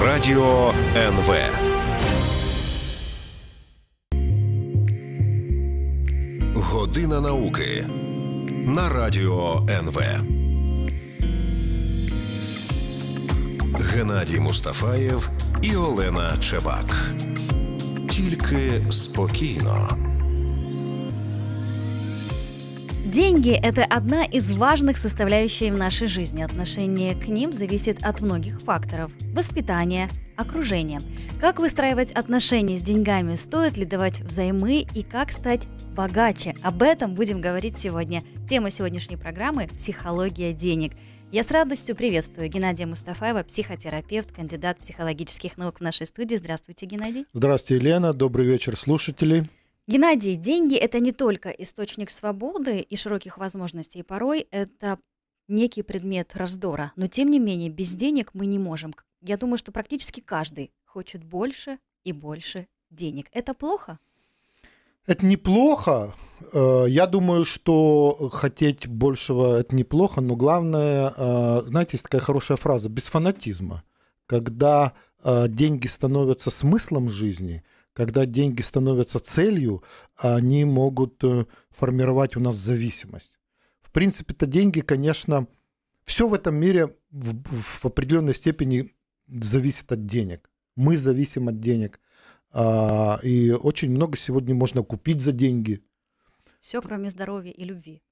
Радіо НВ. Година науки на Радіо НВ. Геннадій Мустафаєв і Олена Чебак. Тільки спокійно. Деньги – это одна из важных составляющих в нашей жизни. Отношение к ним зависит от многих факторов – воспитания, окружения. Как выстраивать отношения с деньгами, стоит ли давать взаймы и как стать богаче. Об этом будем говорить сегодня. Тема сегодняшней программы – психология денег. Я с радостью приветствую Геннадия Мустафаева, психотерапевт, кандидат психологических наук в нашей студии. Здравствуйте, Геннадий. Здравствуйте, Елена. Добрый вечер, слушатели. Геннадий, деньги – это не только источник свободы и широких возможностей, порой это некий предмет раздора. Но, тем не менее, без денег мы не можем. Я думаю, что практически каждый хочет больше и больше денег. Это плохо? Это неплохо. Э, я думаю, что хотеть большего – это неплохо, но главное, э, знаете, есть такая хорошая фраза – без фанатизма. Когда э, деньги становятся смыслом жизни – когда деньги становятся целью, они могут э, формировать у нас зависимость. В принципе-то деньги, конечно, все в этом мире в, в определенной степени зависит от денег. Мы зависим от денег. А, и очень много сегодня можно купить за деньги. Все, кроме здоровья и любви.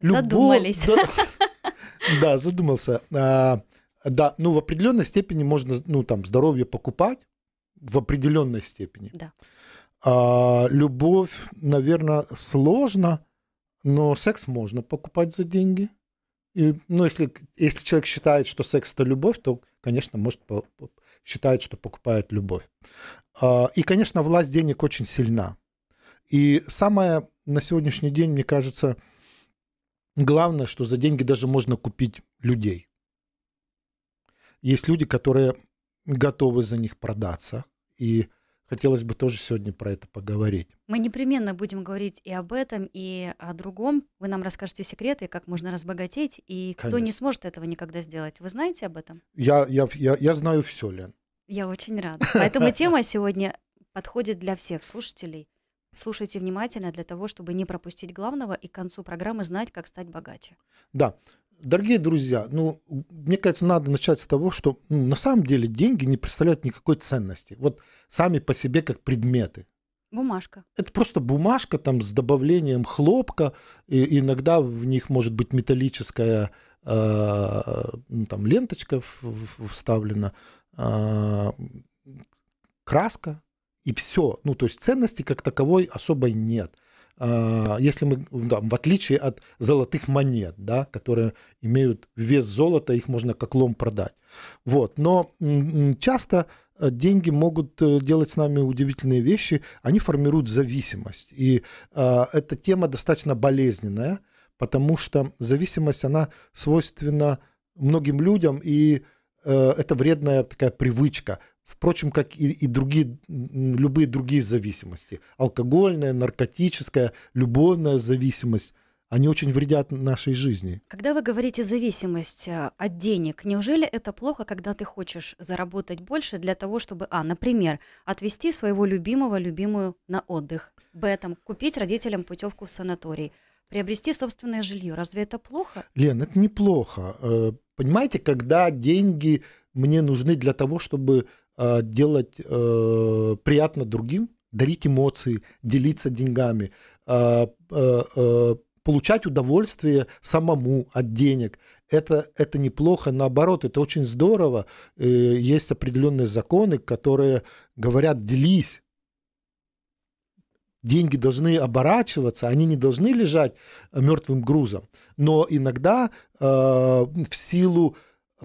Любовь, Задумались. Да, да задумался. А, да, ну в определенной степени можно, ну там, здоровье покупать, в определенной степени. Да. А, любовь, наверное, сложно, но секс можно покупать за деньги. И, ну, если, если человек считает, что секс это любовь, то, конечно, может по, по, считает, что покупает любовь. А, и, конечно, власть денег очень сильна. И самое на сегодняшний день, мне кажется, главное, что за деньги даже можно купить людей. Есть люди, которые готовы за них продаться. И хотелось бы тоже сегодня про это поговорить. Мы непременно будем говорить и об этом, и о другом. Вы нам расскажете секреты, как можно разбогатеть, и Конечно. кто не сможет этого никогда сделать. Вы знаете об этом? Я, я, я, я знаю все, Лен. Я очень рада. Поэтому тема сегодня подходит для всех слушателей. Слушайте внимательно для того, чтобы не пропустить главного и к концу программы знать, как стать богаче. Да, Дорогие друзья, ну, мне кажется, надо начать с того, что ну, на самом деле деньги не представляют никакой ценности. Вот сами по себе как предметы. Бумажка. Это просто бумажка там с добавлением хлопка. И иногда в них может быть металлическая э, там ленточка вставлена, э, краска и все. Ну, то есть ценности как таковой особой нет. А, если мы, ну да, в отличие от золотых монет, да, которые имеют вес золота, их можно как лом продать. Вот. Но часто э, деньги могут э, делать с нами удивительные вещи, они формируют зависимость. И а, эта тема достаточно болезненная, потому что зависимость, она свойственна многим людям, и э, это вредная такая привычка впрочем, как и, и другие, любые другие зависимости. Алкогольная, наркотическая, любовная зависимость они очень вредят нашей жизни. Когда вы говорите зависимость э, от денег, неужели это плохо, когда ты хочешь заработать больше для того, чтобы, а, например, отвезти своего любимого, любимую на отдых, б, там, купить родителям путевку в санаторий, приобрести собственное жилье, разве это плохо? Лен, это неплохо. Э, понимаете, когда деньги мне нужны для того, чтобы Э, делать э, приятно другим, дарить эмоции, делиться деньгами, э, получать удовольствие самому от денег. Это, это неплохо, наоборот, это очень здорово. Есть определенные законы, которые говорят «делись». Деньги должны оборачиваться, они не должны лежать мертвым грузом. Но иногда э, в силу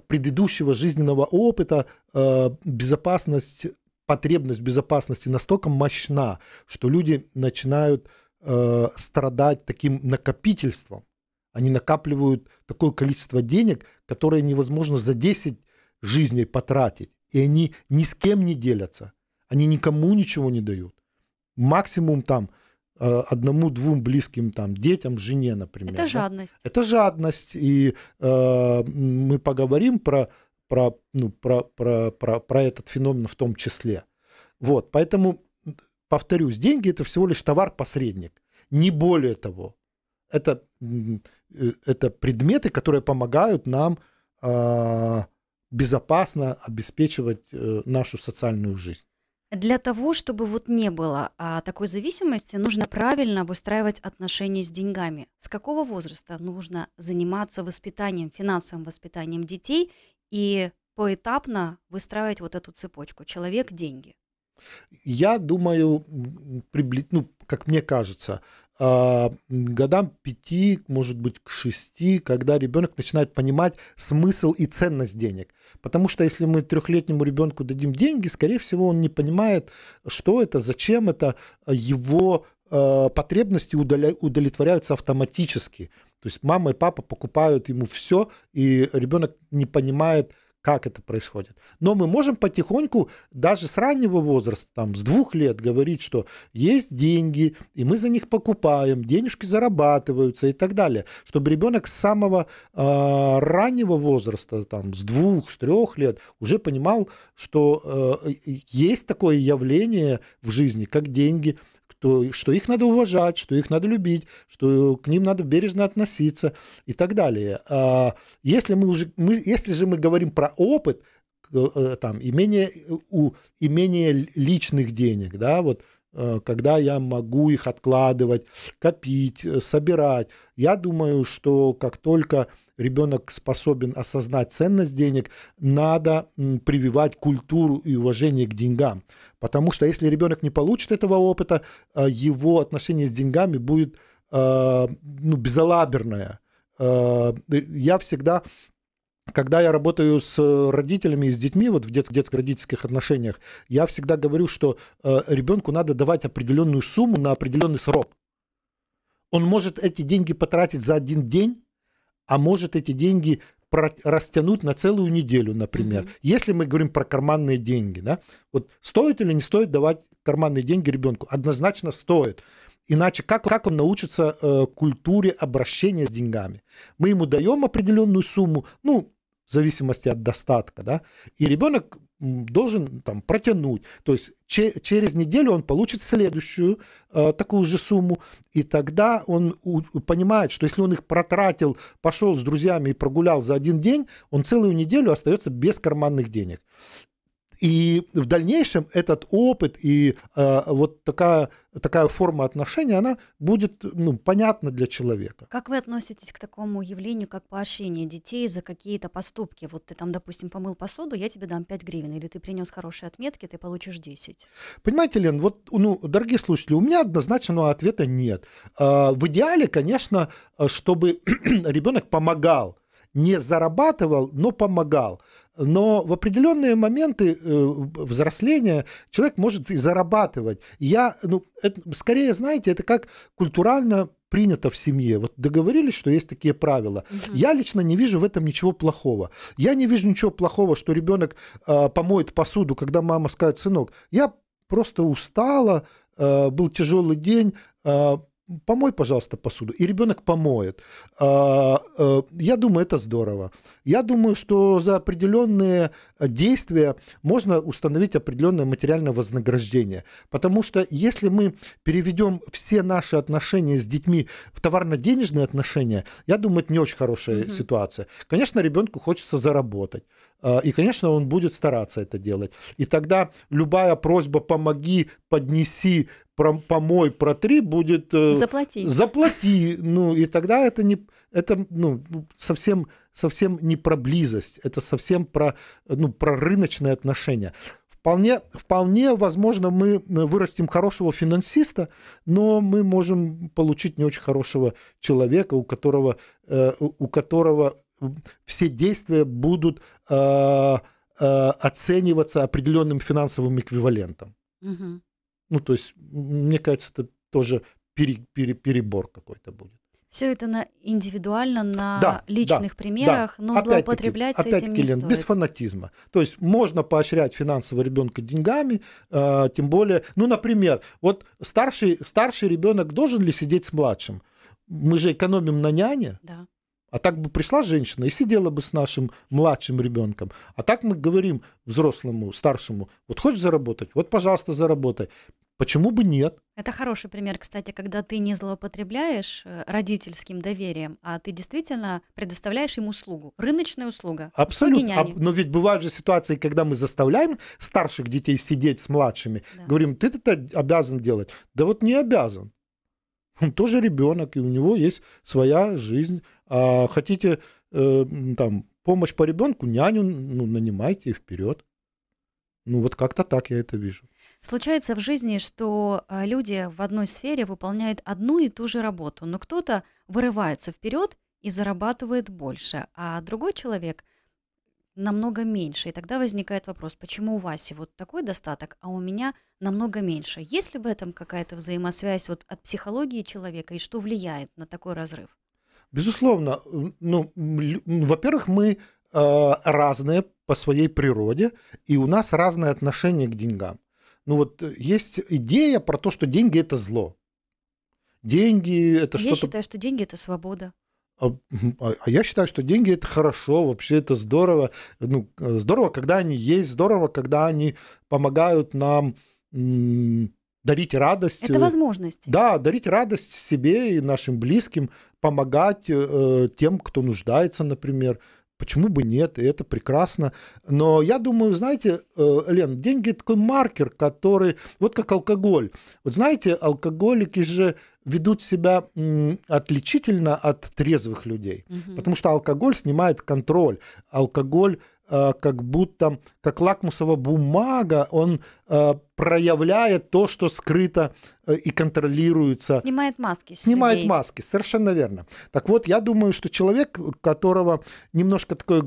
предыдущего жизненного опыта э, безопасность, потребность безопасности настолько мощна, что люди начинают э, страдать таким накопительством. Они накапливают такое количество денег, которое невозможно за 10 жизней потратить. И они ни с кем не делятся. Они никому ничего не дают. Максимум там Э, одному-двум близким там детям, жене, например. Это жадность. Да? Это жадность, и э, мы поговорим про про ну про про про про этот феномен в том числе. Вот, поэтому повторюсь, деньги это всего лишь товар-посредник, не более того. Это э, это предметы, которые помогают нам э, безопасно обеспечивать э, нашу социальную жизнь. Для того, чтобы вот не было а, такой зависимости, нужно правильно выстраивать отношения с деньгами. С какого возраста нужно заниматься воспитанием, финансовым воспитанием детей и поэтапно выстраивать вот эту цепочку человек-деньги? Я думаю, прибли... ну, как мне кажется, а, годам пяти, может быть, к шести, когда ребенок начинает понимать смысл и ценность денег. Потому что если мы трехлетнему ребенку дадим деньги, скорее всего, он не понимает, что это, зачем это, а его а, потребности удовлетворяются автоматически. То есть мама и папа покупают ему все, и ребенок не понимает, как это происходит. Но мы можем потихоньку, даже с раннего возраста, там, с двух лет, говорить, что есть деньги, и мы за них покупаем, денежки зарабатываются и так далее. Чтобы ребенок с самого э, раннего возраста, там, с двух, с трех лет, уже понимал, что э, есть такое явление в жизни, как деньги, то, что их надо уважать, что их надо любить, что к ним надо бережно относиться и так далее. А, если, мы уже, мы, если же мы говорим про опыт, э, там, и менее, у, и менее личных денег, да, вот Э, когда я могу их откладывать, копить, э, собирать. Я думаю, что как только ребенок способен осознать ценность денег, надо прививать культуру и уважение к деньгам. Потому что если ребенок не получит этого опыта, э, его отношение с деньгами будет ну, безалаберное. Я всегда когда я работаю с э, родителями и с детьми, вот в детско-родительских отношениях, я всегда говорю, что э, ребенку надо давать определенную сумму на определенный срок. Он может эти деньги потратить за один день, а может эти деньги растянуть на целую неделю, например. Mm-hmm. Если мы говорим про карманные деньги, да, вот стоит или не стоит давать карманные деньги ребенку? Однозначно стоит. Иначе как, как он научится э, культуре обращения с деньгами? Мы ему даем определенную сумму, ну, в зависимости от достатка, да, и ребенок должен там протянуть, то есть че- через неделю он получит следующую э, такую же сумму, и тогда он у- понимает, что если он их протратил, пошел с друзьями и прогулял за один день, он целую неделю остается без карманных денег. И в дальнейшем этот опыт и э, вот такая, такая форма отношения она будет ну, понятна для человека. Как вы относитесь к такому явлению, как поощрение детей за какие-то поступки? Вот ты там, допустим, помыл посуду, я тебе дам 5 гривен, или ты принес хорошие отметки, ты получишь 10. Понимаете, Лен, вот, ну, дорогие слушатели, у меня однозначного ответа нет. Э, в идеале, конечно, э, чтобы ребенок помогал не зарабатывал, но помогал но в определенные моменты э, взросления человек может и зарабатывать. Я, ну, это, скорее, знаете, это как культурально принято в семье. Вот договорились, что есть такие правила. Угу. Я лично не вижу в этом ничего плохого. Я не вижу ничего плохого, что ребенок э, помоет посуду, когда мама скажет, сынок, я просто устала, э, был тяжелый день, э, помой, пожалуйста, посуду. И ребенок помоет. А, э, я думаю, это здорово. Я думаю, что за определенные действия можно установить определенное материальное вознаграждение. Потому что если мы переведем все наши отношения с детьми в товарно-денежные отношения, я думаю, это не очень хорошая mm-hmm. ситуация. Конечно, ребенку хочется заработать. А, и, конечно, он будет стараться это делать. И тогда любая просьба «помоги», «поднеси», про, помой, протри будет... Э, заплати. Заплати. Ну, и тогда это не... Это, ну, совсем, совсем не про близость, это совсем про, ну, про рыночные отношения. Вполне, вполне возможно, мы вырастим хорошего финансиста, но мы можем получить не очень хорошего человека, у которого, э, у которого все действия будут э, э, оцениваться определенным финансовым эквивалентом. Угу. Ну, то есть, мне кажется, это тоже пере, пере, перебор какой-то будет. Все это на индивидуально, на да, личных да, примерах. Да. Нужно опять таки, с опять таки, не Лен, стоит. без фанатизма. То есть можно поощрять финансового ребенка деньгами, э, тем более, ну, например, вот старший, старший ребенок должен ли сидеть с младшим? Мы же экономим на няне. Да. А так бы пришла женщина и сидела бы с нашим младшим ребенком. А так мы говорим взрослому, старшему, вот хочешь заработать, вот, пожалуйста, заработай. Почему бы нет? Это хороший пример, кстати, когда ты не злоупотребляешь э, родительским доверием, а ты действительно предоставляешь им услугу, рыночная услуга. Абсолютно. А, но ведь бывают же ситуации, когда мы заставляем старших детей сидеть с младшими, да. говорим, ты это обязан делать. Да вот не обязан. Он тоже ребенок, и у него есть своя жизнь. А хотите э, там помощь по ребенку, няню ну, нанимайте вперед. Ну вот как-то так я это вижу. Случается в жизни, что а, люди в одной сфере выполняют одну и ту же работу, но кто-то вырывается вперед и зарабатывает больше, а другой человек намного меньше. И тогда возникает вопрос, почему у Васи вот такой достаток, а у меня намного меньше. Есть ли в этом какая-то взаимосвязь вот от психологии человека и что влияет на такой разрыв? Безусловно. Ну, во-первых, мы э, разные по своей природе, и у нас разное отношение к деньгам. Ну вот э, есть идея про то, что деньги это зло. Деньги это Я что-то... Я считаю, что деньги это свобода. А, а, а я считаю, что деньги это хорошо, вообще это здорово. Ну, э, здорово, когда они есть, здорово, когда они помогают нам дарить радость. Это э, возможность. Да, дарить радость себе и нашим близким, помогать э, э, тем, кто нуждается, например. Почему бы нет? И это прекрасно. Но я думаю, знаете, э, Лен, деньги такой маркер, который вот как алкоголь. Вот знаете, алкоголики же ведут себя отличительно от трезвых людей, угу. потому что алкоголь снимает контроль, алкоголь э, как будто как лакмусовая бумага, он э, проявляет то, что скрыто э, и контролируется. Снимает маски. Снимает людей. маски, совершенно верно. Так вот, я думаю, что человек, у которого немножко такое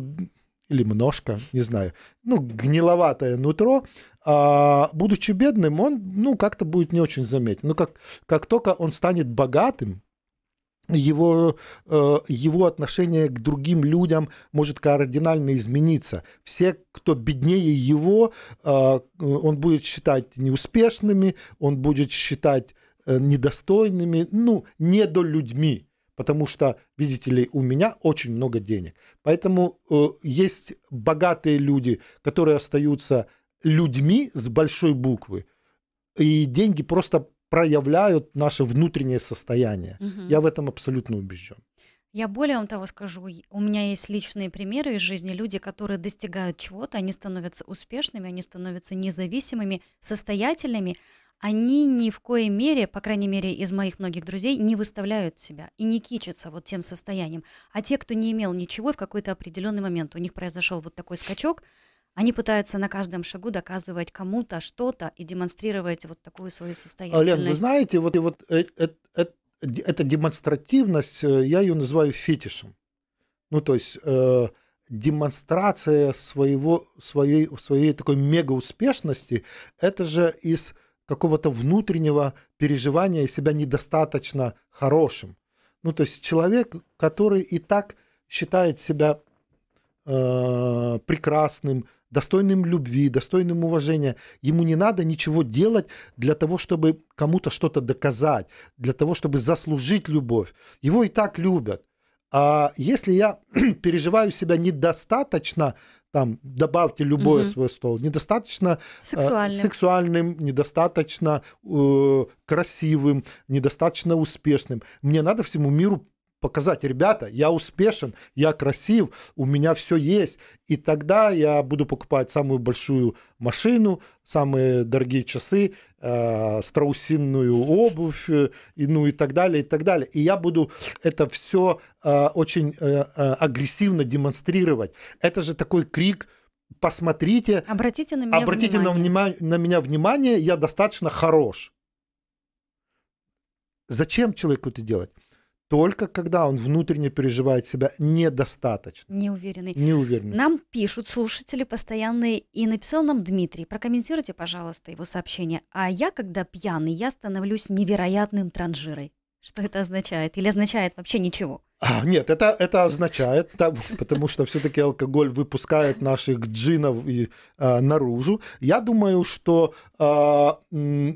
или множко, не знаю, ну, гниловатое нутро, а, будучи бедным, он, ну, как-то будет не очень заметен. Но как, как только он станет богатым, его, э, его отношение к другим людям может кардинально измениться. Все, кто беднее его, э, он будет считать неуспешными, он будет считать э, недостойными, ну, недолюдьми. людьми потому что, видите ли, у меня очень много денег. Поэтому э, есть богатые люди, которые остаются людьми с большой буквы, и деньги просто проявляют наше внутреннее состояние. Угу. Я в этом абсолютно убежден. Я более вам того скажу, у меня есть личные примеры из жизни, люди, которые достигают чего-то, они становятся успешными, они становятся независимыми, состоятельными, они ни в коей мере, по крайней мере, из моих многих друзей, не выставляют себя и не кичатся вот тем состоянием. А те, кто не имел ничего, в какой-то определенный момент у них произошел вот такой скачок, они пытаются на каждом шагу доказывать кому-то что-то и демонстрировать вот такую свою состоятельность. Лен, вы знаете, вот, и вот это, это, э, эта демонстративность, э, я ее называю фетишем. Ну, то есть э, демонстрация своего, своей, своей такой мегауспешности это же из какого-то внутреннего переживания себя недостаточно хорошим. Ну, то есть человек, который и так считает себя э, прекрасным, достойным любви, достойным уважения. Ему не надо ничего делать для того, чтобы кому-то что-то доказать, для того, чтобы заслужить любовь. Его и так любят. А если я переживаю себя недостаточно, там, добавьте любое угу. свой стол, недостаточно э, сексуальным, э, сексуальным недостаточно э, красивым, недостаточно успешным, мне надо всему миру показать, ребята, я успешен, я красив, у меня все есть. И тогда я буду покупать самую большую машину, самые дорогие часы, э, страусинную обувь, э, и, ну и так далее, и так далее. И я буду это все э, очень э, э, агрессивно демонстрировать. Это же такой крик, посмотрите, обратите на меня обратите внимание. На, внима- на меня внимание, я достаточно хорош. Зачем человеку это делать? только когда он внутренне переживает себя недостаточно. Неуверенный. Неуверенный. Нам пишут слушатели постоянные, и написал нам Дмитрий, прокомментируйте, пожалуйста, его сообщение. А я, когда пьяный, я становлюсь невероятным транжирой. Что это означает? Или означает вообще ничего? А, нет, это, это означает, так, потому что все-таки алкоголь выпускает наших джинов и, э, наружу. Я думаю, что э,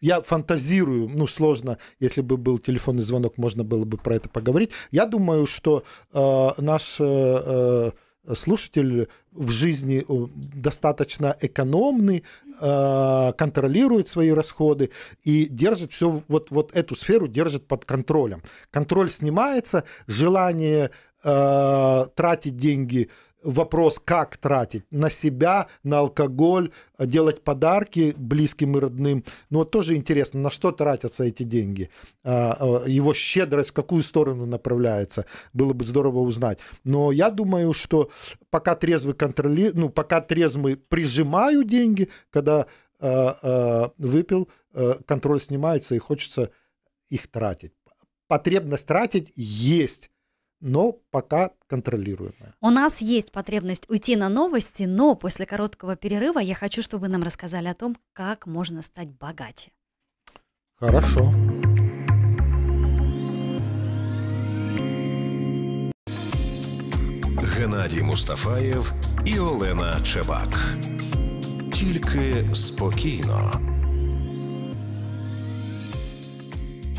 я фантазирую, ну, сложно, если бы был телефонный звонок, можно было бы про это поговорить. Я думаю, что э, наш э, э слушатель в жизни э, достаточно экономный, э, контролирует свои расходы и держит все, вот, вот эту сферу держит под контролем. Контроль снимается, желание э, тратить деньги – вопрос, как тратить на себя, на алкоголь, делать подарки близким и родным. Но ну, тоже интересно, на что тратятся эти деньги, а, а, его щедрость в какую сторону направляется, было бы здорово узнать. Но я думаю, что пока трезвый контроли, ну пока трезвый прижимаю деньги, когда а, выпил, контроль снимается и хочется их тратить. Потребность тратить есть но пока контролируемая. У нас есть потребность уйти на новости, но после короткого перерыва я хочу, чтобы вы нам рассказали о том, как можно стать богаче. Хорошо. Геннадій Мустафаєв і Олена Чебак. Тільки спокійно.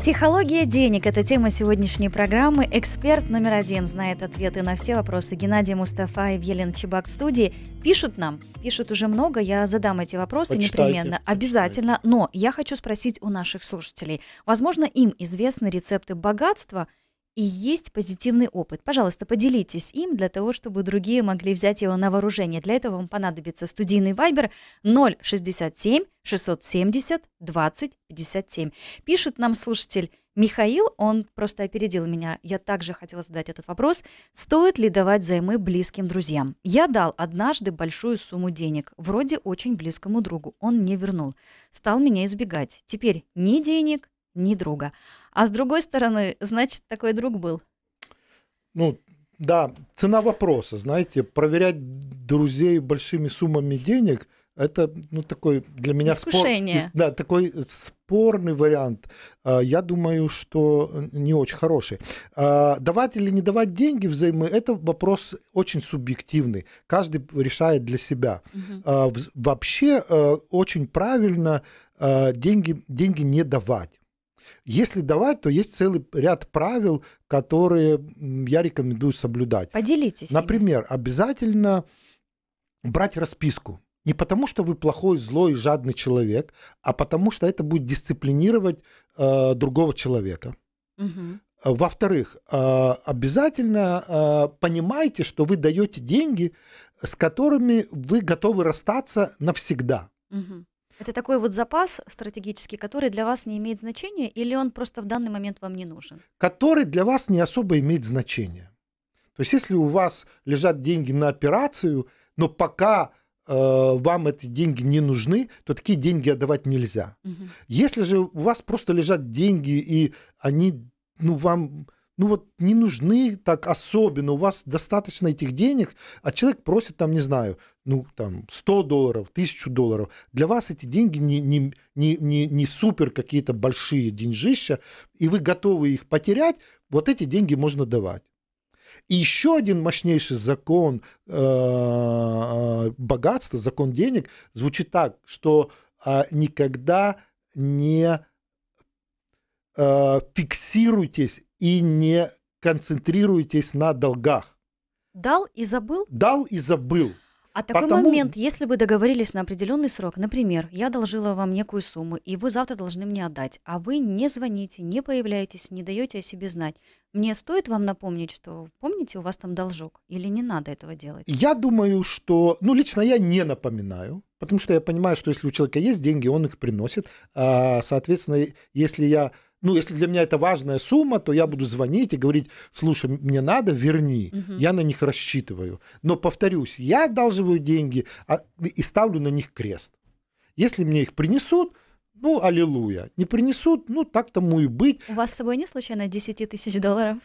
Психология денег – это тема сегодняшней программы. Эксперт номер один знает ответы на все вопросы. Геннадий Мустафаев, Елена Чебак в студии. Пишут нам, пишут уже много, я задам эти вопросы почитайте, непременно, почитайте. обязательно. Но я хочу спросить у наших слушателей. Возможно, им известны рецепты богатства – и есть позитивный опыт. Пожалуйста, поделитесь им для того, чтобы другие могли взять его на вооружение. Для этого вам понадобится студийный вайбер 067 670 20 57. Пишет нам слушатель Михаил, он просто опередил меня. Я также хотела задать этот вопрос. Стоит ли давать займы близким друзьям? Я дал однажды большую сумму денег, вроде очень близкому другу. Он не вернул. Стал меня избегать. Теперь ни денег, ни друга. А с другой стороны, значит, такой друг был. Ну, да, цена вопроса, знаете, проверять друзей большими суммами денег – это ну, такой для меня Искушение. спор, да, такой спорный вариант. А, я думаю, что э, не очень хороший. А, давать или не давать деньги взаймы – это вопрос очень субъективный. Каждый решает для себя. Угу. Вообще э, очень правильно деньги, деньги не давать. Если давать, то есть целый ряд правил, которые я рекомендую соблюдать. Поделитесь. Например, ими. обязательно брать расписку. Не потому, что вы плохой, злой, жадный человек, а потому, что это будет дисциплинировать э, другого человека. Угу. Во-вторых, а, обязательно а, понимайте, что вы даете деньги, с которыми вы готовы расстаться навсегда. Угу. Это такой вот запас стратегический, который для вас не имеет значения, или он просто в данный момент вам не нужен? Который для вас не особо имеет значение. То есть если у вас лежат деньги на операцию, но пока э, вам эти деньги не нужны, то такие деньги отдавать нельзя. Угу. Если же у вас просто лежат деньги и они, ну, вам ну вот не нужны так особенно, у вас достаточно этих денег, а человек просит там, не знаю, ну там 100 долларов, 1000 долларов. Для вас эти деньги не, не, не, не, не супер какие-то большие деньжища, и вы готовы их потерять, вот эти деньги можно давать. И еще один мощнейший закон э, э богатства, закон денег, звучит так, что э, никогда не э, фиксируйтесь и не концентрируйтесь на долгах. Дал и забыл? Дал и забыл. А такой Потому... момент, если вы договорились на определенный срок, например, я должила вам некую сумму, и вы завтра должны мне отдать, а вы не звоните, не появляетесь, не даете о себе знать, мне стоит вам напомнить, что помните, у вас там должок, или не надо этого делать? Я думаю, что, ну, лично я не напоминаю, потому что я понимаю, что если у человека есть деньги, он их приносит, а, соответственно, если я ну, если для меня это важная сумма, то я буду звонить и говорить, слушай, мне надо, верни. Угу. Я на них рассчитываю. Но, повторюсь, я одалживаю деньги а, и ставлю на них крест. Если мне их принесут, ну, аллилуйя. Не принесут, ну, так тому и быть. У вас с собой не случайно 10 тысяч долларов?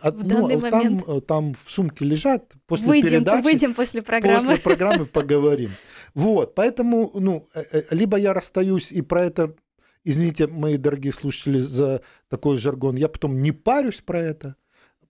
А, в ну, данный а, там, момент. Э, там в сумке лежат после выйдем, передачи. Выйдем после программы. После программы поговорим. Вот, поэтому, ну, э, э, либо я расстаюсь и про это извините, мои дорогие слушатели, за такой жаргон, я потом не парюсь про это,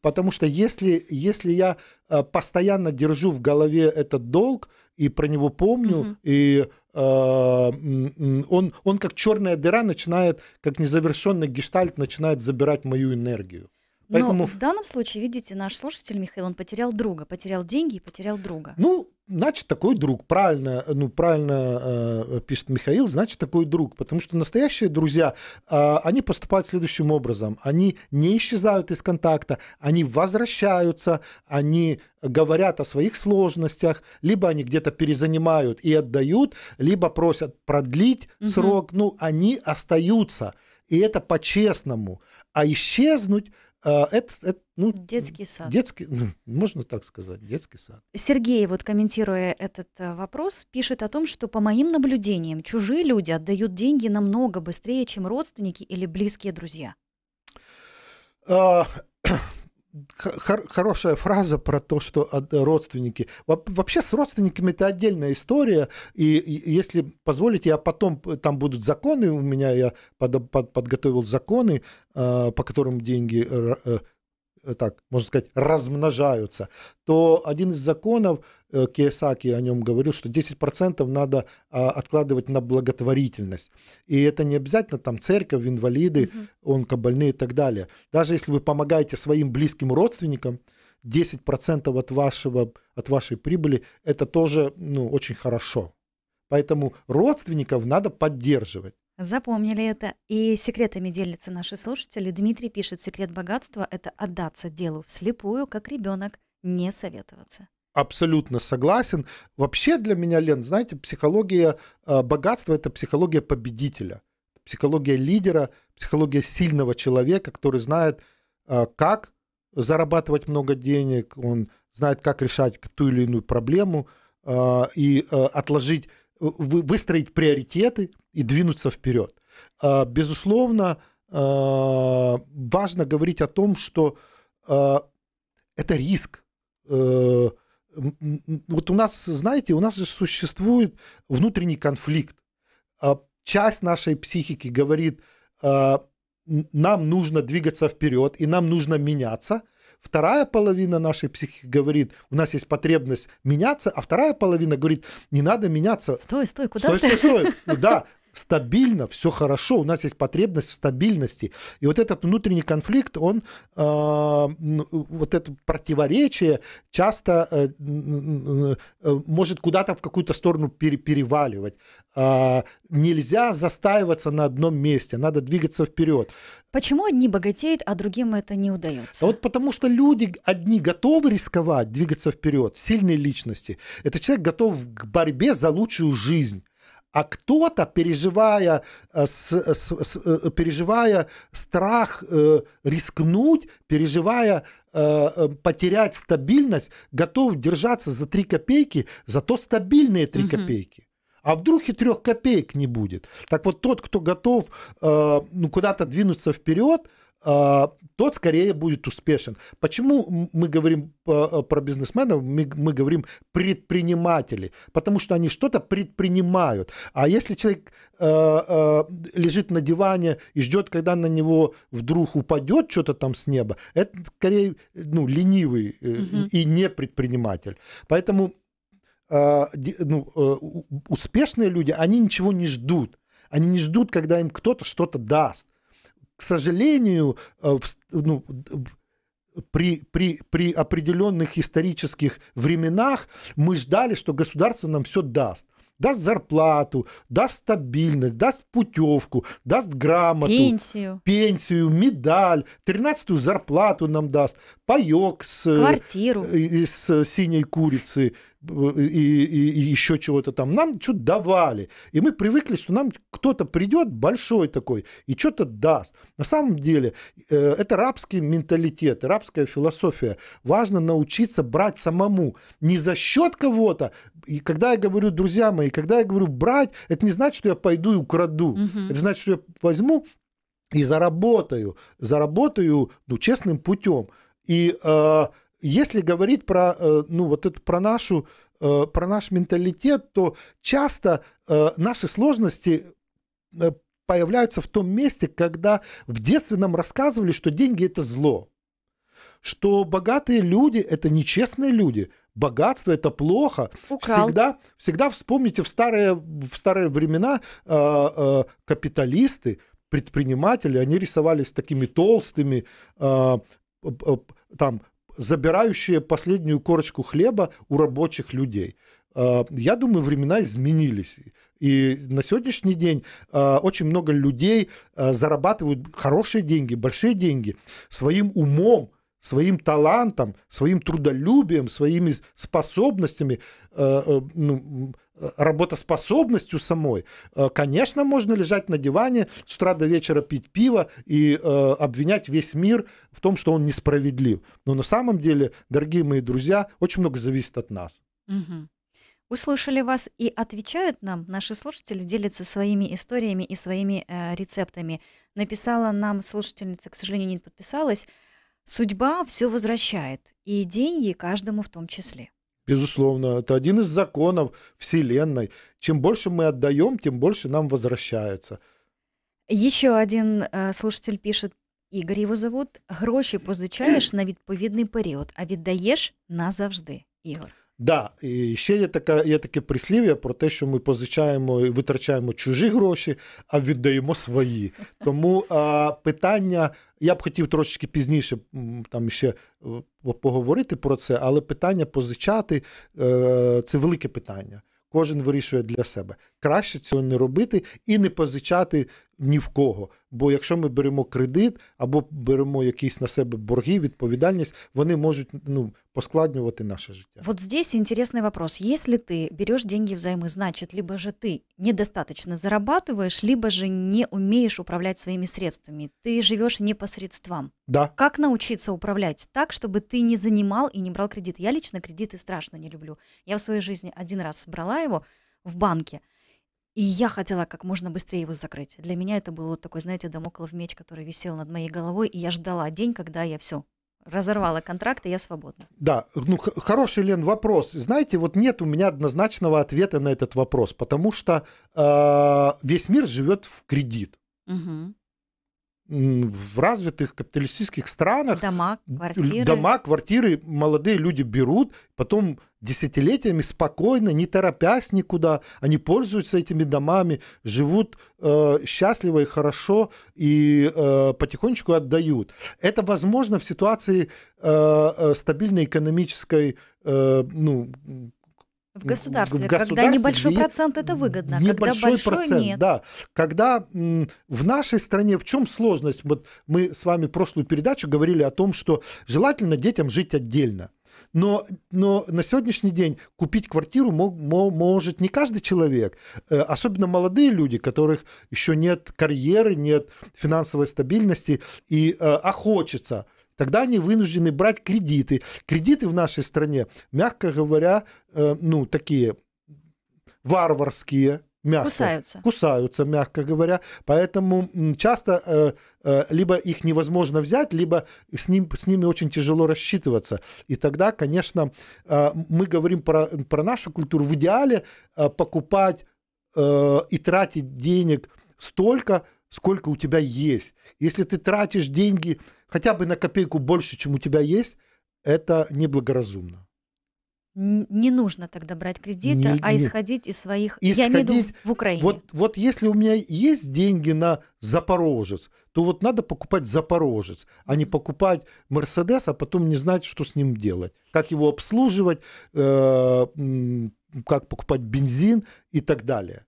потому что если, если я э, постоянно держу в голове этот долг и про него помню, угу. и э, он, он как черная дыра начинает, как незавершенный гештальт начинает забирать мою энергию. Поэтому... Но в данном случае, видите, наш слушатель Михаил, он потерял друга, потерял деньги и потерял друга. Ну, значит такой друг. Правильно, ну, правильно э, пишет Михаил, значит такой друг. Потому что настоящие друзья, э, они поступают следующим образом. Они не исчезают из контакта, они возвращаются, они говорят о своих сложностях, либо они где-то перезанимают и отдают, либо просят продлить угу. срок. Ну, они остаются. И это по-честному. А исчезнуть это, а, это ну, детский сад. Детский, ну, можно так сказать, детский сад. Сергей, вот комментируя этот э, вопрос, пишет о том, что по моим наблюдениям чужие люди отдают деньги намного быстрее, чем родственники или близкие друзья. А, хор- хорошая фраза про то, что родственники. Во- вообще с родственниками это отдельная история, и, и если позволите, я потом, э, там будут законы у меня, я под- под- подготовил законы, э, по которым деньги... Э, э Э, так, можно сказать, размножаются, то один из законов, э, Киесаки о нем говорил, что 10% надо а, откладывать на благотворительность. И это не обязательно там церковь, инвалиды, онкобольные и так далее. Даже если вы помогаете своим близким родственникам, 10% от, вашего, от вашей прибыли, это тоже ну, очень хорошо. Поэтому родственников надо поддерживать. Запомнили это. И секретами делятся наши слушатели. Дмитрий пишет, секрет богатства – это отдаться делу вслепую, как ребенок, не советоваться. Абсолютно согласен. Вообще для меня, Лен, знаете, психология э, богатства – это психология победителя, психология лидера, психология сильного человека, который знает, э, как зарабатывать много денег, он знает, как решать ту или иную проблему э, и отложить, выстроить приоритеты – и двинуться вперед. А, безусловно, а, важно говорить о том, что а, это риск. Э, вот у нас, знаете, у нас же существует внутренний конфликт. Часть нашей психики говорит, нам нужно двигаться вперед и нам нужно меняться. Вторая половина нашей психики говорит, у нас есть потребность меняться, а вторая половина говорит, не надо меняться. Стой, стой, куда стой, ты? Стой, стой, стой. Да, стабильно, все хорошо, у нас есть потребность в стабильности. И вот этот внутренний конфликт, он, э, вот это противоречие часто э, э, может куда-то в какую-то сторону пере, переваливать. Э, нельзя застаиваться на одном месте, надо двигаться вперед. Почему одни богатеют, а другим это не удается? А вот потому что люди одни готовы рисковать, двигаться вперед, сильные личности. Это человек готов к борьбе за лучшую жизнь а кто-то, переживая, э, э, переживая страх э, рискнуть, переживая потерять стабильность, готов держаться за 3 копейки, зато стабильные 3 копейки. А вдруг и трех копеек не будет? Так вот тот, кто готов ну, куда-то двинуться вперед, а, тот скорее будет успешен. Почему мы говорим а, а, про бизнесменов, мы, мы говорим предприниматели? Потому что они что-то предпринимают. А если человек лежит на диване и ждет, когда на него вдруг упадет что-то там с неба, это скорее ну, ленивый угу. и не предприниматель. Поэтому ну, э, успешные люди, они ничего не ждут. Они не ждут, когда им кто-то что-то даст к сожалению, э, ну, при, при, при определенных исторических временах мы ждали, что государство нам все даст. Даст зарплату, даст стабильность, даст путевку, даст грамоту, пенсию, пенсию медаль, тринадцатую зарплату нам даст, паек с, Квартиру. Э, из синей курицы и, и, и еще чего-то там. Нам что-то давали. И мы привыкли, что нам кто-то придет большой такой и что-то даст. На самом деле э, это рабский менталитет, рабская философия. Важно научиться брать самому. Не за счет кого-то. И когда я говорю, друзья мои, когда я говорю брать, это не значит, что я пойду и украду. Угу. Это значит, что я возьму и заработаю. Заработаю ну, честным путем. И э, если говорить про, э, ну, вот это, про, нашу, э, про наш менталитет, то часто э, наши сложности появляются в том месте, когда в детстве нам рассказывали, что деньги – это зло, что богатые люди – это нечестные люди, богатство – это плохо. Украл. Всегда, всегда вспомните в старые, в старые времена капиталисты, предприниматели, они рисовались такими толстыми, там забирающие последнюю корочку хлеба у рабочих людей. А, я думаю, времена изменились. И на сегодняшний день а, очень много людей а, зарабатывают хорошие деньги, большие деньги своим умом, своим талантом, своим трудолюбием, своими способностями. Ну, работоспособностью самой, э, конечно, можно лежать на диване с утра до вечера пить пиво и э, обвинять весь мир в том, что он несправедлив. Но на самом деле, дорогие мои друзья, очень много зависит от нас. Угу. Услышали вас и отвечают нам. Наши слушатели делятся своими историями и своими э, рецептами. Написала нам слушательница, к сожалению, не подписалась. Судьба все возвращает, и деньги каждому в том числе. Безусловно, это один из законов Вселенной. Чем больше мы отдаем, тем больше нам возвращается. Еще один э, слушатель пишет: Игорь, его зовут. Гроші позичаєш на відповідний період, а віддаєш назавжди, Игорь. Да, і ще є така, є таке прислів'я про те, що ми позичаємо і витрачаємо чужі гроші, а віддаємо свої. Тому а, питання я б хотів трошечки пізніше там ще е, поговорити про це, але питання позичати е, це велике питання. Кожен вирішує для себе. Краще цього не робити і не позичати ні в кого. Бо якщо ми беремо кредит або беремо якісь на себе борги, відповідальність, вони можуть ну, поскладнювати наше життя. Вот здесь интересный вопрос. Если ты берешь деньги взаймы, значит, либо же ты недостаточно зарабатываешь, либо же не умеешь управлять своими средствами. Ты живешь не по средствам. Да. Как научиться управлять так, чтобы ты не занимал и не брал кредит? Я лично кредиты страшно не люблю. Я в своей жизни один раз брала его в банке – и я хотела как можно быстрее его закрыть. Для меня это был вот такой, знаете, домоклов меч, который висел над моей головой, и я ждала день, когда я все разорвала контракт, и я свободна. Да, ну хороший, Лен, вопрос. Знаете, вот нет у меня однозначного ответа на этот вопрос, потому что а, весь мир живет в кредит. Угу в развитых капиталистических странах дома, квартиры. дома, квартиры молодые люди берут, потом десятилетиями спокойно, не торопясь никуда, они пользуются этими домами, живут э, счастливо и хорошо и э, потихонечку отдают. Это возможно в ситуации э, э стабильной экономической э, ну, в государстве, в государстве, когда небольшой процент это выгодно, а небольшой когда большой процент, нет. Да, когда в нашей стране в чем сложность? Вот мы с вами прошлую передачу говорили о том, что желательно детям жить отдельно. Но, но на сегодняшний день купить квартиру мог, может не каждый человек, э, особенно молодые люди, которых еще нет карьеры, нет финансовой стабильности, и э, а хочется тогда они вынуждены брать кредиты. Кредиты в нашей стране, мягко говоря, э, ну, такие варварские, мягко. Кусаются. Кусаются, мягко говоря. Поэтому часто э, э, либо их невозможно взять, либо с, ним, с ними очень тяжело рассчитываться. И тогда, конечно, мы говорим про, про нашу культуру. В идеале покупать и тратить денег столько, сколько у тебя есть. Если ты тратишь деньги хотя бы на копейку больше, чем у тебя есть, это неблагоразумно. Не нужно тогда брать кредит, не, а не. исходить из своих... Исходить, я имею в Украине. Вот, вот если у меня есть деньги на Запорожец, то вот надо покупать Запорожец, а не покупать Мерседес, а потом не знать, что с ним делать. Как его обслуживать, э, как покупать бензин и так далее.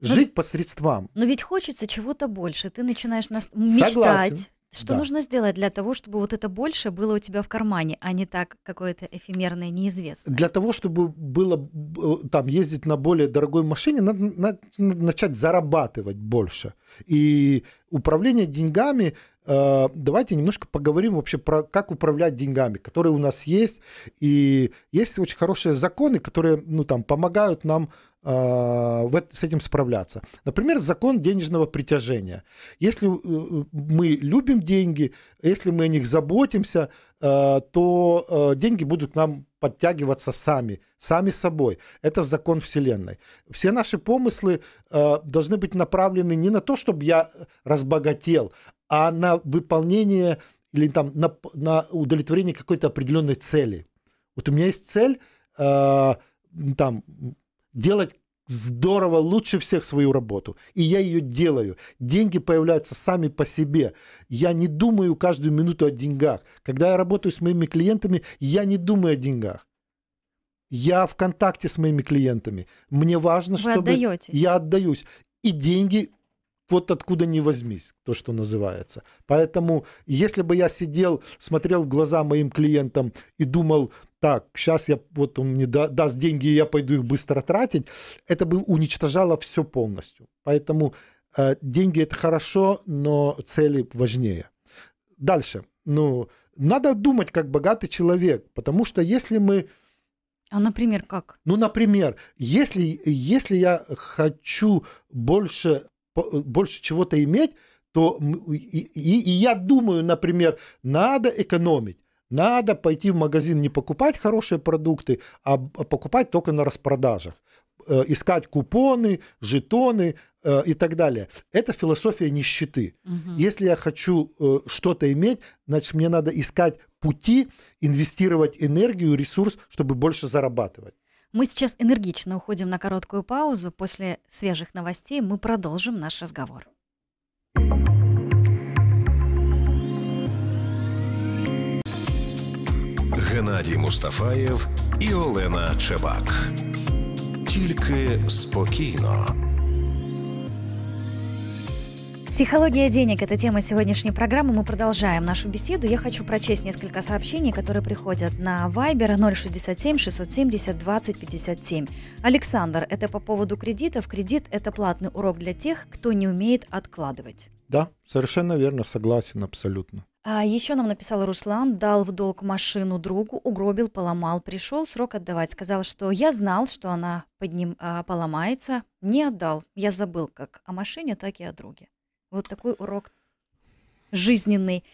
Ну, жить но, по средствам. Но ведь хочется чего-то больше. Ты начинаешь нас... мечтать. Согласен. Что да. нужно сделать для того, чтобы вот это больше было у тебя в кармане, а не так какое-то эфемерное, неизвестное? Для того, чтобы было э, там ездить на более дорогой машине, надо, надо начать зарабатывать больше. И управление деньгами, э, давайте немножко поговорим вообще про как управлять деньгами, которые у нас есть. И есть очень хорошие законы, которые ну, там, помогают нам а, с этим справляться. Например, закон денежного притяжения. Если э, мы любим деньги, если мы о них заботимся, э, то э, деньги будут нам подтягиваться сами, сами собой. Это закон Вселенной. Все наши помыслы должны быть направлены не на то, чтобы я разбогател, а на выполнение или там на, на удовлетворение какой-то определенной цели. Вот у меня есть цель там делать здорово, лучше всех свою работу. И я ее делаю. Деньги появляются сами по себе. Я не думаю каждую минуту о деньгах. Когда я работаю с моими клиентами, я не думаю о деньгах. Я в контакте с моими клиентами. Мне важно, Вы чтобы отдаетесь. я отдаюсь. И деньги вот откуда не возьмись, то, что называется. Поэтому, если бы я сидел, смотрел в глаза моим клиентам и думал, так, сейчас я, вот он мне да, даст деньги, и я пойду их быстро тратить, это бы уничтожало все полностью. Поэтому э, деньги это хорошо, но цели важнее. Дальше. Ну, надо думать, как богатый человек, потому что если мы... А, например, как? Ну, например, если, если я хочу больше больше чего-то иметь, то и, и, и я думаю, например, надо экономить. Надо пойти в магазин не покупать хорошие продукты, а, а покупать только на распродажах. Э, искать купоны, жетоны э, и так далее. Это философия нищеты. Угу. Если я хочу э, что-то иметь, значит, мне надо искать пути, инвестировать энергию, ресурс, чтобы больше зарабатывать. Мы сейчас энергично уходим на короткую паузу. После свежих новостей мы продолжим наш разговор. Геннадій Мустафаєв і Олена Чебак. Тільки спокійно. Психология денег – это тема сегодняшней программы. Мы продолжаем нашу беседу. Я хочу прочесть несколько сообщений, которые приходят на Viber 067 670 20 57. Александр, это по поводу кредитов. Кредит – это платный урок для тех, кто не умеет откладывать. Да, совершенно верно, согласен абсолютно. А еще нам написал Руслан, дал в долг машину другу, угробил, поломал, пришел срок отдавать. Сказал, что я знал, что она под ним а, поломается, не отдал. Я забыл как о машине, так и о друге. Вот такой урок жизненный.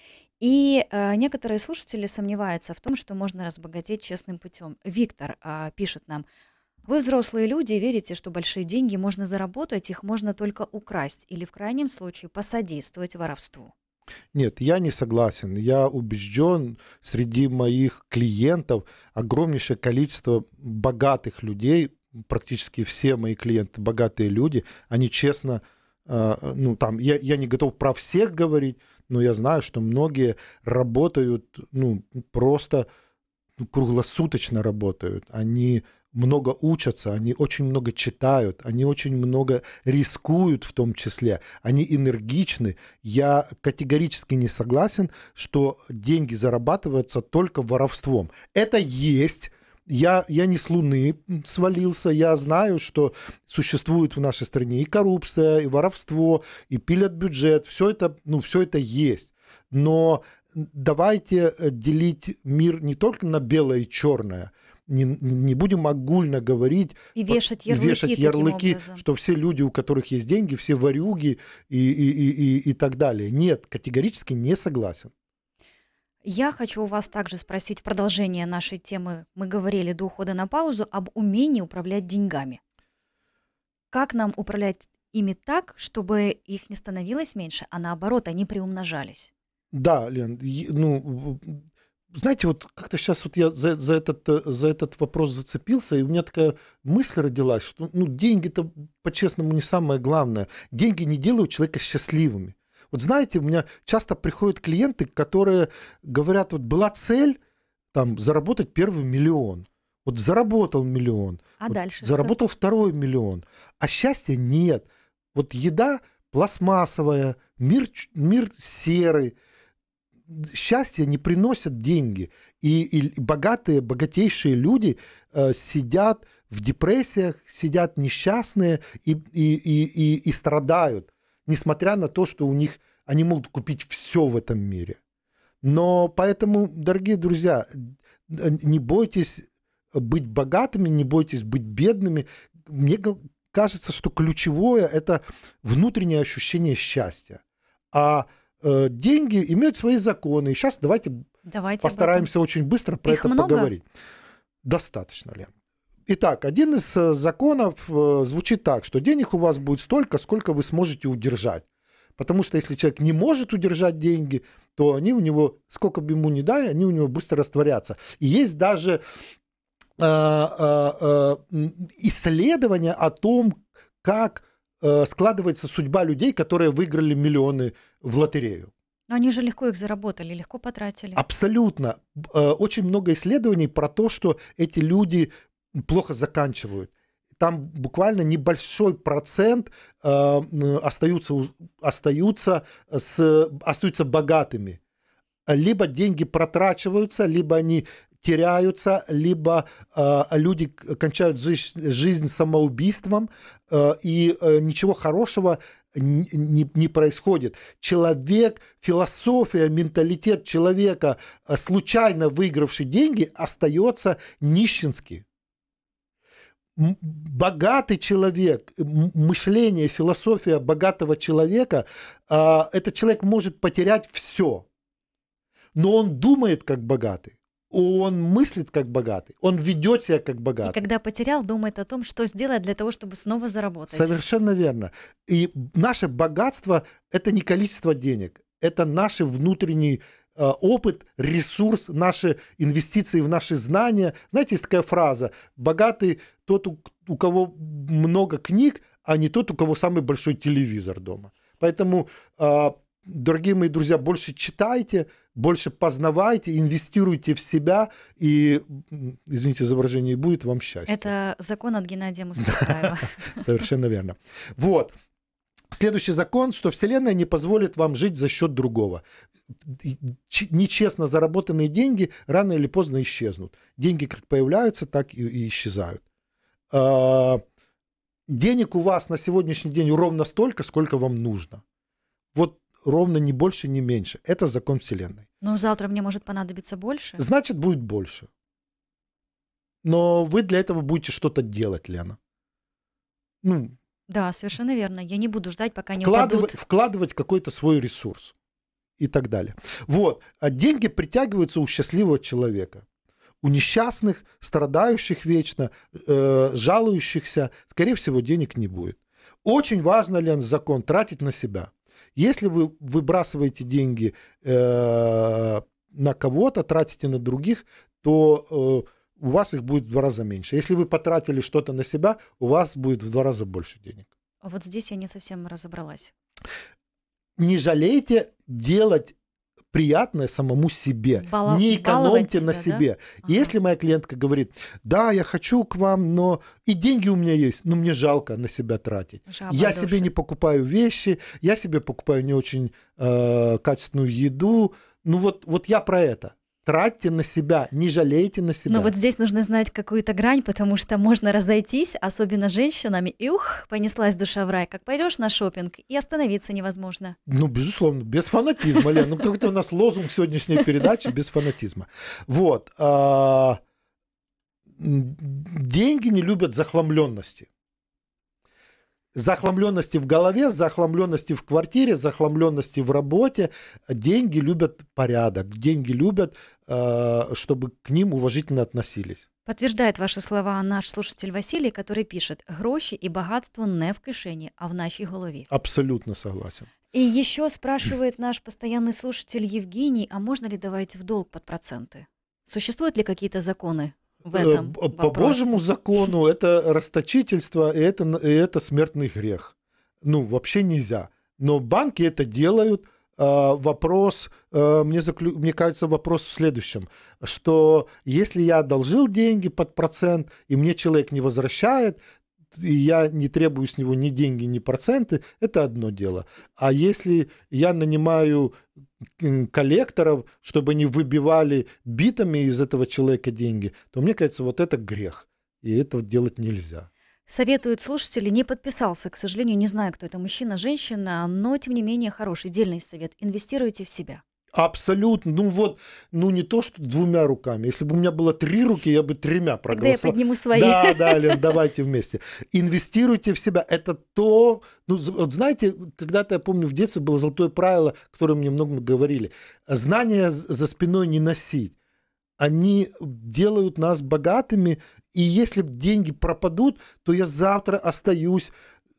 И э, некоторые слушатели сомневаются в том, что можно разбогатеть честным путем. Виктор э, пишет нам, вы взрослые люди верите, что большие деньги можно заработать, их можно только украсть или в крайнем случае посодействовать воровству. Нет, я не согласен. Я убежден, среди моих клиентов огромнейшее количество богатых людей, практически все мои клиенты богатые люди, они честно а, ну, там, я, я не готов про всех говорить, но я знаю, что многие работают, ну, просто ну, круглосуточно работают. Они много учатся, они очень много читают, они очень много рискуют в том числе, они энергичны. Я категорически не согласен, что деньги зарабатываются только воровством. Это есть, я, я не с Луны свалился, я знаю, что существует в нашей стране и коррупция, и воровство, и пилят бюджет, все это, ну, все это есть. Но давайте делить мир не только на белое и черное, не, не будем огульно говорить и вешать ярлыки, вешать ярлыки что все люди, у которых есть деньги, все варюги и, и, и, и, и так далее. Нет, категорически не согласен. Я хочу у вас также спросить в продолжение нашей темы. Мы говорили до ухода на паузу об умении управлять деньгами. Как нам управлять ими так, чтобы их не становилось меньше, а наоборот, они приумножались? Да, Лен, ну, знаете, вот как-то сейчас вот я за, за, этот, э, за этот вопрос зацепился, и у меня такая мысль родилась, что ну, деньги-то, по-честному, не самое главное. Деньги не делают человека счастливыми. Вот знаете, у меня часто приходят клиенты, которые говорят, вот была цель там заработать первый миллион. Вот заработал миллион. А вот дальше? Заработал что? второй миллион. А счастья нет. Вот еда пластмассовая, мир, мир серый. Счастье не приносят деньги. И, и богатые, богатейшие люди э, сидят в депрессиях, сидят несчастные и, и, и, и, и страдают несмотря на то, что у них они могут купить все в этом мире. Но поэтому, дорогие друзья, не бойтесь быть богатыми, не бойтесь быть бедными. Мне кажется, что ключевое – это внутреннее ощущение счастья. А э, деньги имеют свои законы. И сейчас давайте, давайте постараемся очень быстро про Их это много? поговорить. Достаточно, Лен. Итак, один из э, законов э, звучит так, что денег у вас будет столько, сколько вы сможете удержать. Потому что если человек не может удержать деньги, то они у него, сколько бы ему ни дали, они у него быстро растворятся. И есть даже э, э, э, исследование о том, как э, складывается судьба людей, которые выиграли миллионы в лотерею. Но они же легко их заработали, легко потратили. Абсолютно. Очень много исследований про то, что эти люди плохо заканчивают. Там буквально небольшой процент э, остаются, остаются, с, остаются богатыми. Либо деньги протрачиваются, либо они теряются, либо э, люди кончают жизнь, жизнь самоубийством, э, и э, ничего хорошего не, не, не происходит. Человек, философия, менталитет человека, э, случайно выигравший деньги, остается нищенский богатый человек, мышление, философия богатого человека, а, этот человек может потерять все, но он думает как богатый он мыслит как богатый, он ведет себя как богатый. И когда потерял, думает о том, что сделать для того, чтобы снова заработать. Совершенно верно. И наше богатство – это не количество денег, это наши внутренние Э, опыт, ресурс, наши инвестиции в наши знания. Знаете, есть такая фраза «богатый тот, у кого много книг, а не тот, у кого самый большой телевизор дома». Поэтому, э, дорогие мои друзья, больше читайте, больше познавайте, инвестируйте в себя, и, извините за выражение, будет вам счастье. Это закон от Геннадия Мустафаева. Совершенно верно. Вот. Следующий закон, что Вселенная не позволит вам жить за счет другого нечестно заработанные деньги рано или поздно исчезнут. Деньги как появляются, так и, и исчезают. А, денег у вас на сегодняшний день ровно столько, сколько вам нужно. Вот ровно не больше, не меньше. Это закон Вселенной. Но завтра мне может понадобиться больше. Значит, будет больше. Но вы для этого будете что-то делать, Лена. Ну, да, совершенно верно. Я не буду ждать, пока не вкладывать, упадут. Вкладывать какой-то свой ресурс и так далее. Вот. А деньги притягиваются у счастливого человека. У несчастных, страдающих вечно, э, жалующихся, скорее всего, денег не будет. Очень важно, Лен, закон тратить на себя. Если вы выбрасываете деньги э, на кого-то, тратите на других, то э, у вас их будет в два раза меньше. Если вы потратили что-то на себя, у вас будет в два раза больше денег. А вот здесь я не совсем разобралась не жалейте делать приятное самому себе. Бала... Не экономьте себя, на себе. Да? Если моя клиентка говорит, да, я хочу к вам, но и деньги у меня есть, но мне жалко на себя тратить. Жаба я души. себе не покупаю вещи, я себе покупаю не очень э, качественную еду. Ну вот, вот я про это тратьте на себя, не жалейте на себя. Но вот здесь нужно знать какую-то грань, потому что можно разойтись, особенно женщинами, и ух, понеслась душа в рай, как пойдешь на шопинг, и остановиться невозможно. Ну, безусловно, без фанатизма, Лен. Ну, как-то у нас лозунг сегодняшней передачи без фанатизма. Вот. А, деньги не любят захламленности захламленности в голове, захламленности в квартире, захламленности в работе. Деньги любят порядок, деньги любят, э, чтобы к ним уважительно относились. Подтверждает ваши слова наш слушатель Василий, который пишет: гроші и богатство не в кишении, а в нашей голове». Абсолютно согласен. И еще спрашивает наш постоянный слушатель Евгений, а можно ли давать в долг под проценты? Существуют ли какие-то законы в э, этом по вопросе. Божьему закону это расточительство и это, и это смертный грех. Ну, вообще нельзя. Но банки это делают. А, вопрос, э, мне, заклю... мне кажется, вопрос в следующем, что если я одолжил деньги под процент, и мне человек не возвращает, и я не требую с него ни деньги, ни проценты, это одно дело. А если я нанимаю коллекторов, чтобы они выбивали битами из этого человека деньги, то мне кажется, вот это грех, и этого делать нельзя. Советуют слушатели, не подписался, к сожалению, не знаю, кто это, мужчина, женщина, но, тем не менее, хороший, дельный совет. Инвестируйте в себя. Абсолютно. Ну вот, ну не то, что двумя руками. Если бы у меня было три руки, я бы тремя проголосовал. Да, я подниму свои. Да, да, Лен, давайте вместе. Инвестируйте в себя. Это то... Ну, вот знаете, когда-то, я помню, в детстве было золотое правило, которое мне много говорили. Знания за спиной не носить. Они делают нас богатыми, и если деньги пропадут, то я завтра остаюсь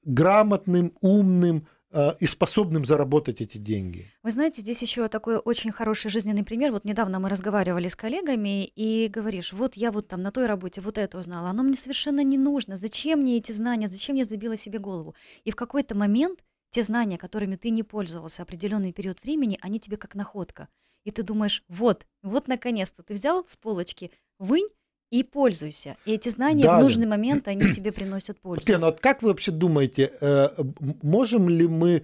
грамотным, умным, Э, и способным заработать эти деньги. Вы знаете, здесь еще такой очень хороший жизненный пример. Вот недавно мы разговаривали с коллегами, и говоришь, вот я вот там на той работе вот это узнала, оно мне совершенно не нужно, зачем мне эти знания, зачем я забила себе голову. И в какой-то момент те знания, которыми ты не пользовался определенный период времени, они тебе как находка. И ты думаешь, вот, вот наконец-то ты взял с полочки, вынь, и пользуйся. И эти знания да. в нужный момент, они тебе приносят пользу. Лена, ну вот как вы вообще думаете, э, можем ли мы,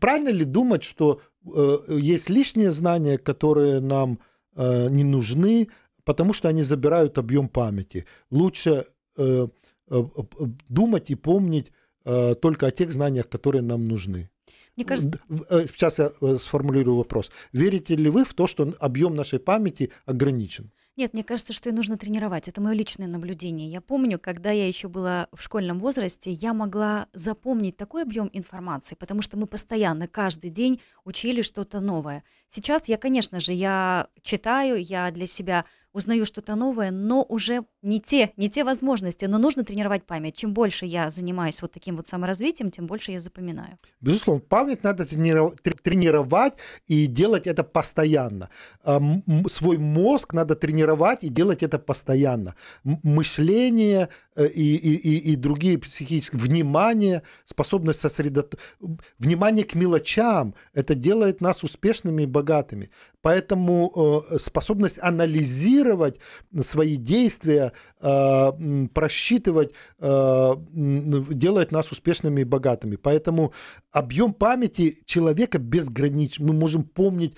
правильно ли думать, что э, есть лишние знания, которые нам э, не нужны, потому что они забирают объем памяти. Лучше думать и помнить только о тех знаниях, которые нам нужны. Мне кажется... Сейчас я сформулирую вопрос. Верите ли вы в то, что объем нашей памяти ограничен? Нет, мне кажется, что ее нужно тренировать. Это мое личное наблюдение. Я помню, когда я еще была в школьном возрасте, я могла запомнить такой объем информации, потому что мы постоянно, каждый день учили что-то новое. Сейчас я, конечно же, я читаю, я для себя узнаю что-то новое, но уже не те, не те возможности, но нужно тренировать память. Чем больше я занимаюсь вот таким вот саморазвитием, тем больше я запоминаю. Безусловно, память надо тренировать и делать это постоянно. А, свой мозг надо тренировать и делать это постоянно. Мышление, Э, и, и, и, и другие психические... Внимание, способность сосредоточить... Внимание к мелочам. Это делает нас успешными и богатыми. Поэтому э, способность анализировать свои действия, э, просчитывать, делает нас успешными и богатыми. Поэтому объем памяти человека безграничен. Мы можем помнить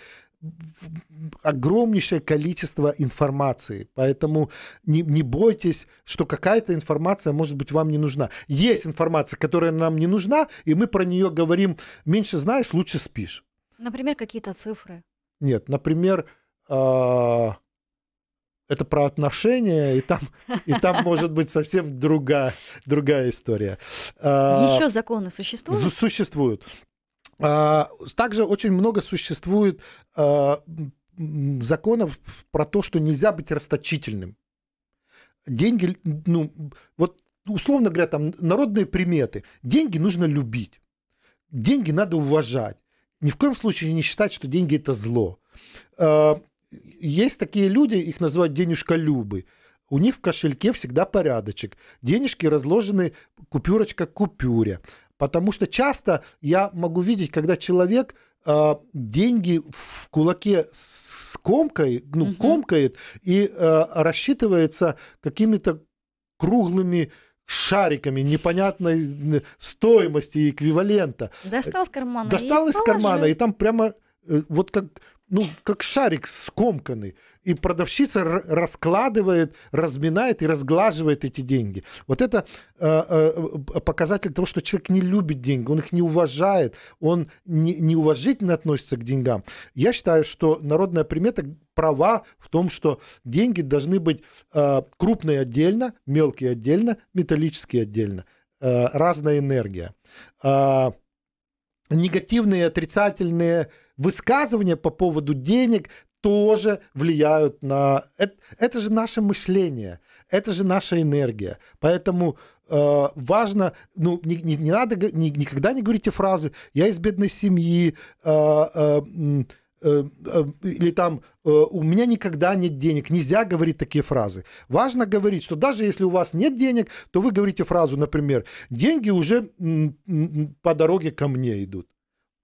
огромнейшее количество информации. Поэтому не, не бойтесь, что какая-то информация, может быть, вам не нужна. Есть информация, которая нам не нужна, и мы про нее говорим, меньше знаешь, лучше спишь. Например, какие-то цифры. Нет, например, э это про отношения, и там, и там может быть совсем другая, другая история. А, Еще законы существуют? Существуют. А, также очень много существует а, законов про то, что нельзя быть расточительным. Деньги, ну, вот условно говоря, там народные приметы. Деньги нужно любить, деньги надо уважать. Ни в коем случае не считать, что деньги это зло. А, есть такие люди, их называют денежколюбы. У них в кошельке всегда порядочек. Денежки разложены купюрочка к купюре. Потому что часто я могу видеть, когда человек э, деньги в кулаке с комкой, ну, угу. комкает и э, рассчитывается какими-то круглыми шариками непонятной стоимости и эквивалента. Достал из кармана. Достал из положили. кармана, и там прямо э, вот как ну, как шарик скомканный. И продавщица раскладывает, разминает и разглаживает эти деньги. Вот это э, э, показатель того, что человек не любит деньги, он их не уважает, он не, неуважительно относится к деньгам. Я считаю, что народная примета права в том, что деньги должны быть э, крупные отдельно, мелкие отдельно, металлические отдельно. Э, разная энергия. Э, негативные, отрицательные высказывания по поводу денег тоже влияют на... Это, это же наше мышление, это же наша энергия. Поэтому э, важно, ну, не, не, не надо, не, никогда не говорите фразы «я из бедной семьи», э, э, Э, э, или там э, «у меня никогда нет денег». Нельзя говорить такие фразы. Важно говорить, что даже если у вас нет денег, то вы говорите фразу, например, «деньги уже по дороге ко мне идут».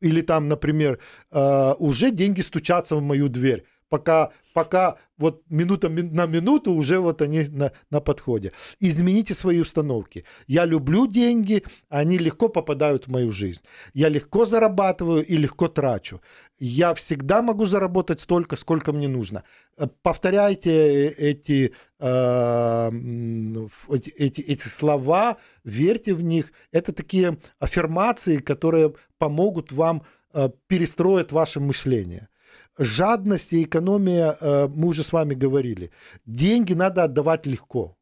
Или там, например, «уже деньги стучатся в мою дверь» пока, пока вот минута на минуту уже вот они на, на подходе. Измените свои установки. Я люблю деньги, они легко попадают в мою жизнь. Я легко зарабатываю и легко трачу. Я всегда могу заработать столько, сколько мне нужно. Э, повторяйте эти, э, эти, эти слова, верьте в них. Это такие аффирмации, которые помогут вам э, перестроить ваше мышление. Жадность и экономия, э, мы уже с вами говорили. Деньги надо отдавать легко.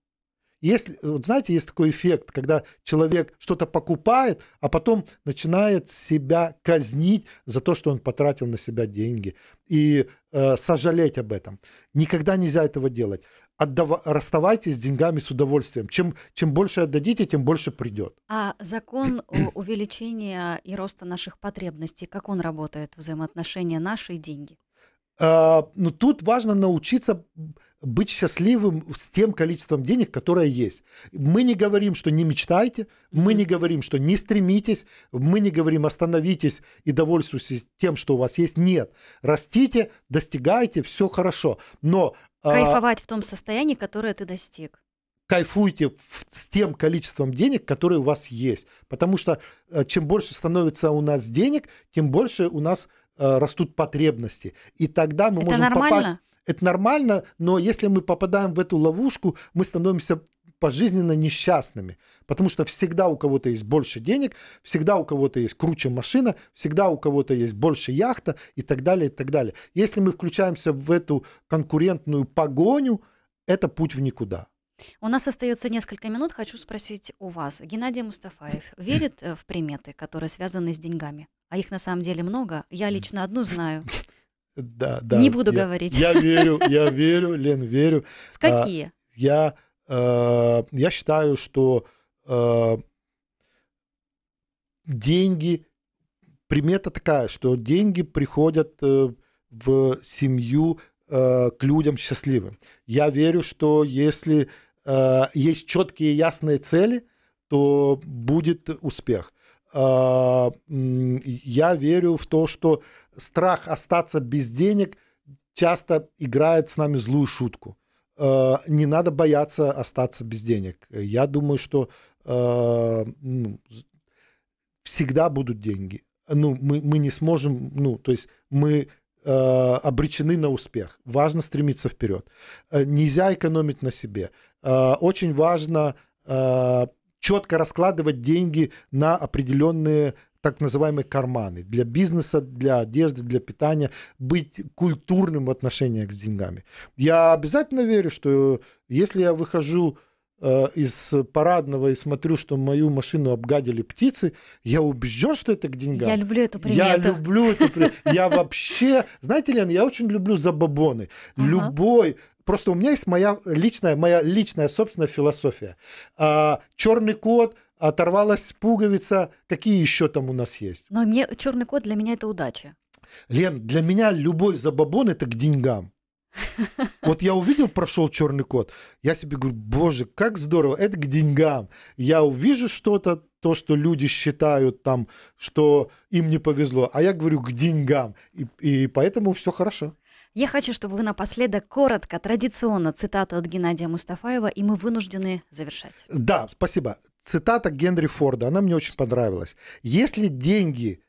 Если, вот знаете, есть такой эффект, когда человек что-то покупает, а потом начинает себя казнить за то, что он потратил на себя деньги, и э, сожалеть об этом. Никогда нельзя этого делать. Отдав... Расставайтесь с деньгами с удовольствием. Чем, чем больше отдадите, тем больше придет. А закон увеличения и роста наших потребностей, как он работает, взаимоотношения наши и деньги? А, но тут важно научиться быть счастливым с тем количеством денег, которое есть. Мы не говорим, что не мечтайте, мы не говорим, что не стремитесь, мы не говорим остановитесь и довольствуйтесь тем, что у вас есть. Нет. Растите, достигайте, все хорошо. Но... А, Кайфовать а... в том состоянии, которое ты достиг кайфуйте с тем количеством денег, которые у вас есть. Потому что э, чем больше становится у нас денег, тем больше у нас Э, растут потребности. И тогда мы Это можем нормально? попасть... Это нормально, но если мы попадаем в эту ловушку, мы становимся пожизненно несчастными, потому что всегда у кого-то есть больше денег, всегда у кого-то есть круче машина, всегда у кого-то есть больше яхта и так далее, и так далее. Если мы включаемся в эту конкурентную погоню, это путь в никуда. У нас остается несколько минут. Хочу спросить у вас. Геннадий Мустафаев верит э, в приметы, которые связаны с деньгами? А их на самом деле много. Я лично одну знаю. Да, да. Не буду я, говорить. Я верю, я верю, Лен, верю. В какие? А, я, э, я считаю, что э, деньги, примета такая, что деньги приходят в семью к людям счастливым. Я верю, что если э, есть четкие ясные цели, то будет успех. Э, я верю в то, что страх остаться без денег часто играет с нами злую шутку. Э, не надо бояться остаться без денег. Я думаю, что э, ну, всегда будут деньги. Ну, мы, мы не сможем, ну, то есть мы э, обречены на успех. Важно стремиться вперед. Э, нельзя экономить на себе. Э, очень важно э, четко раскладывать деньги на определенные так называемые карманы для бизнеса, для одежды, для питания, быть культурным в отношении к деньгами. Я обязательно верю, что если я выхожу э, из парадного и смотрю, что мою машину обгадили птицы, я убежден, что это к деньгам. Я люблю эту примету. Я люблю эту примету. Я вообще... Знаете, Лен, я очень люблю забабоны. Любой Просто у меня есть моя личная, моя личная собственная философия. А, черный кот, оторвалась пуговица, какие еще там у нас есть? Но мне черный кот для меня это удача. Лен, для меня любой забабон это к деньгам. Вот я увидел, прошел черный кот, я себе говорю, боже, как здорово, это к деньгам. Я увижу что-то, то, что люди считают там, что им не повезло, а я говорю к деньгам, и, и поэтому все хорошо. Я хочу, чтобы вы напоследок коротко, традиционно цитату от Геннадия Мустафаева, и мы вынуждены завершать. Да, спасибо. Цитата Генри Форда, она мне очень понравилась. Если деньги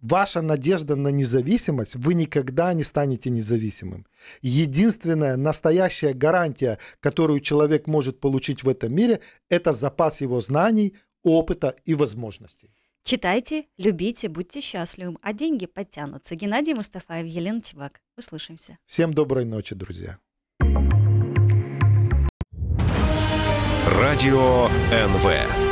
ваша надежда на независимость, вы никогда не станете независимым. Единственная настоящая гарантия, которую человек может получить в этом мире, это запас его знаний, опыта и возможностей. Читайте, любите, будьте счастливым, а деньги подтянутся. Геннадий Мустафаев, Елена Чебак. Услышимся. Всем доброй ночи, друзья. Радио НВ.